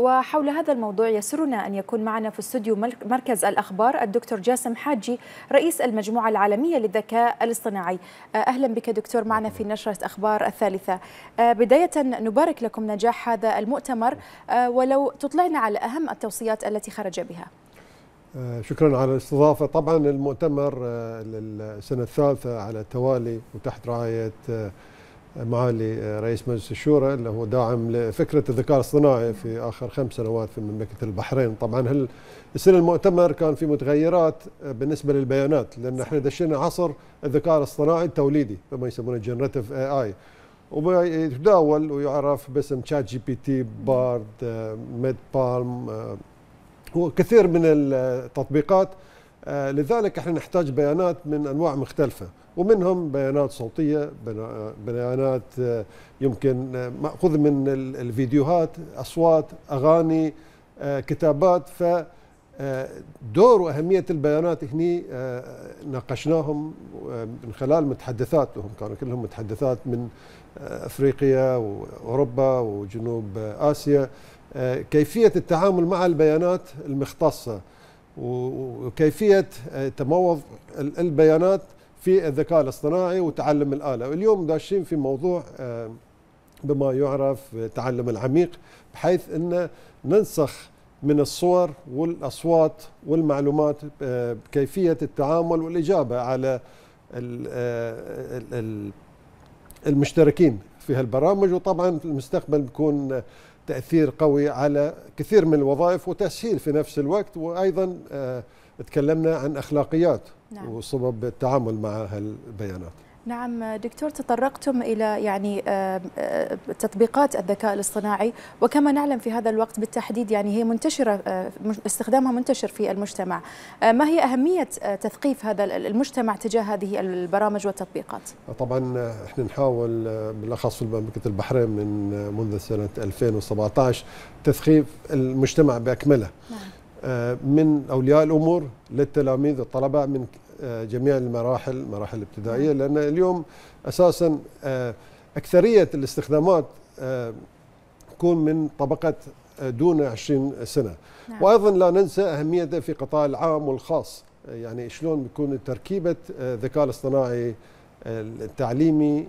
وحول هذا الموضوع يسرنا أن يكون معنا في استوديو مركز الأخبار الدكتور جاسم حاجي رئيس المجموعة العالمية للذكاء الاصطناعي آه، أهلا بك دكتور معنا في نشرة أخبار الثالثة آه، بداية نبارك لكم نجاح هذا المؤتمر آه، ولو تطلعنا على أهم التوصيات التي خرج بها شكرا على الاستضافة طبعا المؤتمر للسنة الثالثة على التوالي وتحت رعاية معالي آه، رئيس مجلس الشورى اللي هو داعم لفكره الذكاء الاصطناعي في اخر خمس سنوات في مملكه البحرين، طبعا هل السنه المؤتمر كان في متغيرات آه، بالنسبه للبيانات لان احنا دشينا عصر الذكاء الاصطناعي التوليدي بما يسمونه جنريتف اي اي ويتداول ويعرف باسم تشات جي بي تي بارد ميد بالم وكثير من التطبيقات آه، لذلك احنا نحتاج بيانات من انواع مختلفه ومنهم بيانات صوتيه آه، بيانات آه، يمكن ماخوذ من الفيديوهات اصوات اغاني كتابات ف دور واهميه البيانات هني ناقشناهم من خلال متحدثات كانوا كلهم متحدثات من افريقيا واوروبا وجنوب اسيا كيفيه التعامل مع البيانات المختصه وكيفيه آه، تموض البيانات في الذكاء الاصطناعي وتعلم الاله، اليوم داشين في موضوع آه، بما يعرف تعلم العميق بحيث ان ننسخ من الصور والاصوات والمعلومات آه، بكيفيه التعامل والاجابه على المشتركين في هالبرامج وطبعا في المستقبل بيكون تاثير قوي على كثير من الوظائف وتسهيل في نفس الوقت وايضا آه، تكلمنا عن اخلاقيات نعم. وسبب التعامل مع هالبيانات نعم دكتور تطرقتم الى يعني آه، آه، تطبيقات الذكاء الاصطناعي وكما نعلم في هذا الوقت بالتحديد يعني هي منتشره آه، استخدامها منتشر في المجتمع ما هي اهميه تثقيف هذا المجتمع تجاه هذه البرامج والتطبيقات طبعا احنا نحاول بالاخص في مملكه البحرين من منذ سنه 2017 تثقيف المجتمع باكمله نعم. من اولياء الامور للتلاميذ الطلبه من جميع المراحل المراحل الابتدائيه لان اليوم اساسا آه، اكثريه الاستخدامات آه، تكون من طبقه آه، دون 20 سنه نعم. وايضا لا ننسى اهميته في قطاع العام والخاص يعني شلون بيكون تركيبه الذكاء الاصطناعي التعليمي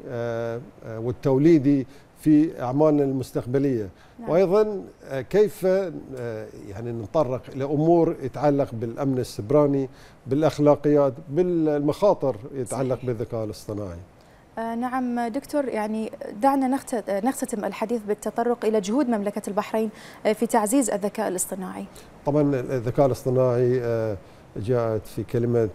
والتوليدي في أعمالنا المستقبلية نعم. وأيضا آه، كيف آه، يعني نتطرق إلى أمور يتعلق بالأمن السبراني بالأخلاقيات بالمخاطر يتعلق صحيح. بالذكاء الاصطناعي آه، نعم دكتور يعني دعنا نختتم الحديث بالتطرق إلى جهود مملكة البحرين في تعزيز الذكاء الاصطناعي طبعا الذكاء الاصطناعي جاءت في كلمة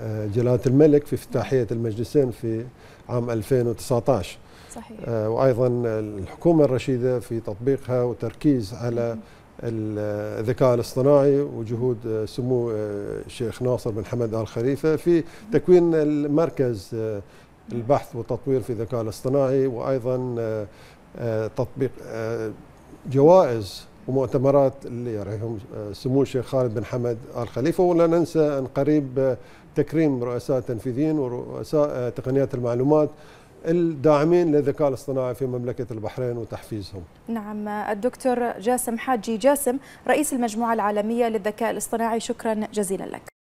آه، جلاله الملك في افتتاحيه المجلسين في عام 2019 صحيح. آه، وايضا الحكومه الرشيده في تطبيقها وتركيز على الذكاء الاصطناعي وجهود آه، سمو الشيخ ناصر بن حمد ال خليفه في تكوين المركز البحث والتطوير في الذكاء الاصطناعي وايضا تطبيق جوائز ومؤتمرات اللي يرعيهم آه، سمو الشيخ خالد بن حمد آل خليفة ولا ننسى أن قريب آه، تكريم رؤساء تنفيذيين ورؤساء آه، تقنيات المعلومات الداعمين للذكاء الاصطناعي في مملكة البحرين وتحفيزهم نعم الدكتور جاسم حاجي جاسم رئيس المجموعة العالمية للذكاء الاصطناعي شكرا جزيلا لك